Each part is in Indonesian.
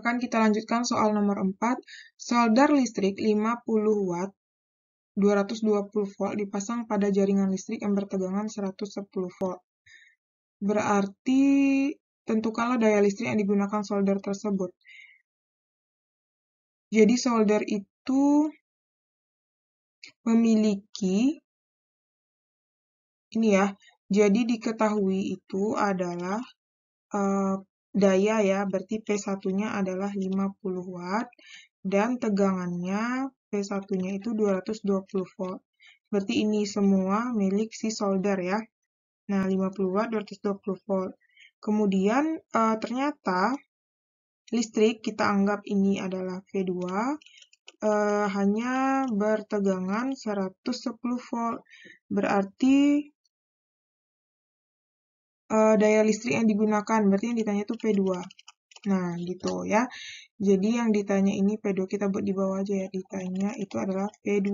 Akan kita lanjutkan soal nomor 4. solder listrik 50 watt 220 volt dipasang pada jaringan listrik yang bertegangan 110 volt. Berarti tentukanlah daya listrik yang digunakan solder tersebut. Jadi solder itu memiliki ini ya. Jadi diketahui itu adalah uh, Daya ya, berarti P1-nya adalah 50 Watt dan tegangannya P1-nya itu 220 volt. Berarti ini semua milik si solder ya. Nah, 50 Watt, 220 volt. Kemudian e, ternyata listrik kita anggap ini adalah V2 e, eh, hanya bertegangan 110 volt. Berarti uh, daya listrik yang digunakan. Berarti yang ditanya itu P2. Nah, gitu ya. Jadi yang ditanya ini P2 kita buat di bawah aja ya. Ditanya itu adalah P2.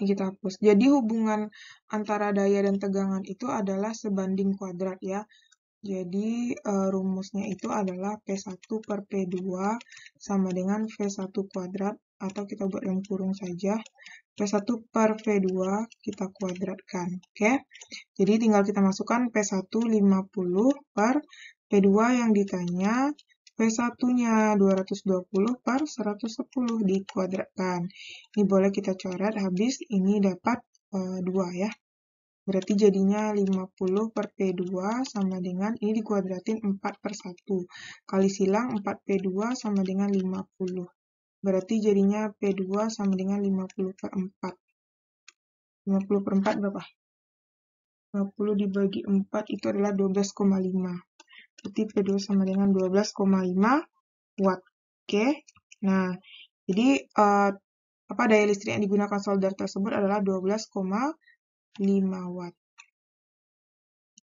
Ini kita hapus. Jadi hubungan antara daya dan tegangan itu adalah sebanding kuadrat ya. Jadi eh, rumusnya itu adalah P1 per P2 sama dengan V1 kuadrat atau kita buat yang kurung saja. P1 per P2 kita kuadratkan. Oke. Okay? Jadi tinggal kita masukkan P1 50 per P2 yang ditanya P1-nya 220 per 110 dikuadratkan. Ini boleh kita coret habis ini dapat uh, eh, 2 ya. Berarti jadinya 50 per P2 sama dengan, ini dikuadratin 4 per 1. Kali silang 4P2 sama dengan 50. Berarti jadinya P2 sama dengan 50 per 4. 50 per 4 berapa? 50 dibagi 4 itu adalah 12,5. Berarti P2 sama dengan 12,5 Watt. Oke, nah jadi uh, apa daya listrik yang digunakan solder tersebut adalah 12,5 lima watt